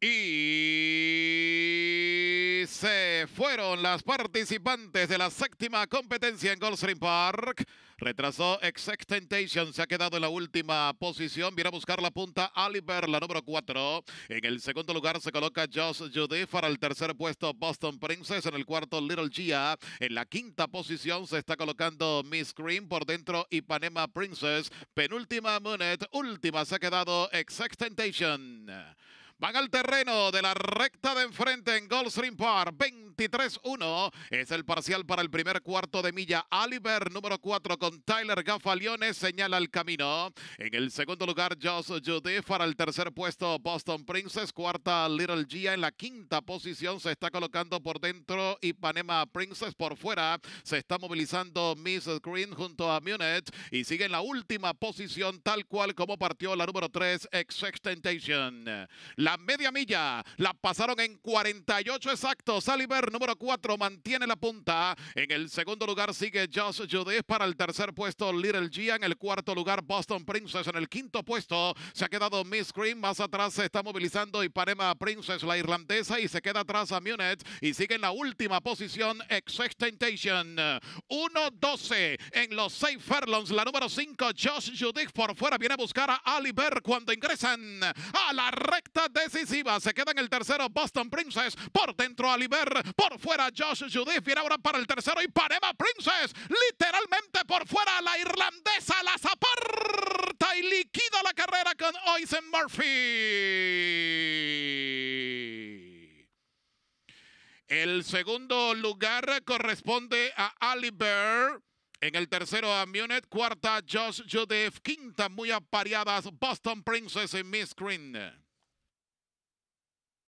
Y se fueron las participantes de la séptima competencia en Goldstream Park. Retrasó ex se ha quedado en la última posición. Viene a buscar la punta Aliber, la número 4. En el segundo lugar se coloca Josh Judith Para el tercer puesto, Boston Princess. En el cuarto, Little Gia. En la quinta posición se está colocando Miss Green. Por dentro, Ipanema Princess. Penúltima, Munet Última se ha quedado Exact Van al terreno de la recta de enfrente en Goldstream Park. 23-1 es el parcial para el primer cuarto de milla. Oliver, número 4, con Tyler Gafaliones, señala el camino. En el segundo lugar, Joss Judith, Para el tercer puesto, Boston Princess. Cuarta, Little Gia. En la quinta posición se está colocando por dentro y Panema Princess. Por fuera se está movilizando Miss Green junto a Munich. Y sigue en la última posición, tal cual como partió la número 3, Ex Temptation. La media milla la pasaron en 48 exactos. Saliver, número 4, mantiene la punta. En el segundo lugar sigue Josh Judith para el tercer puesto Little Gia. En el cuarto lugar Boston Princess. En el quinto puesto se ha quedado Miss Green. Más atrás se está movilizando y Ipanema Princess, la irlandesa. Y se queda atrás a Munich. Y sigue en la última posición ex 1-12 en los seis furlongs. La número 5, Josh Judith por fuera viene a buscar a Alibert cuando ingresan a la recta decisiva. Se queda en el tercero Boston Princess. Por dentro Alibert. Por fuera Josh Judith. Y ahora para el tercero y Parema Princess. Literalmente por fuera la irlandesa la aparta y liquida la carrera con Oisen Murphy. El segundo lugar corresponde a Alibert. En el tercero a Munich, cuarta Josh Judith, quinta muy apareadas Boston Princess y Miss Green.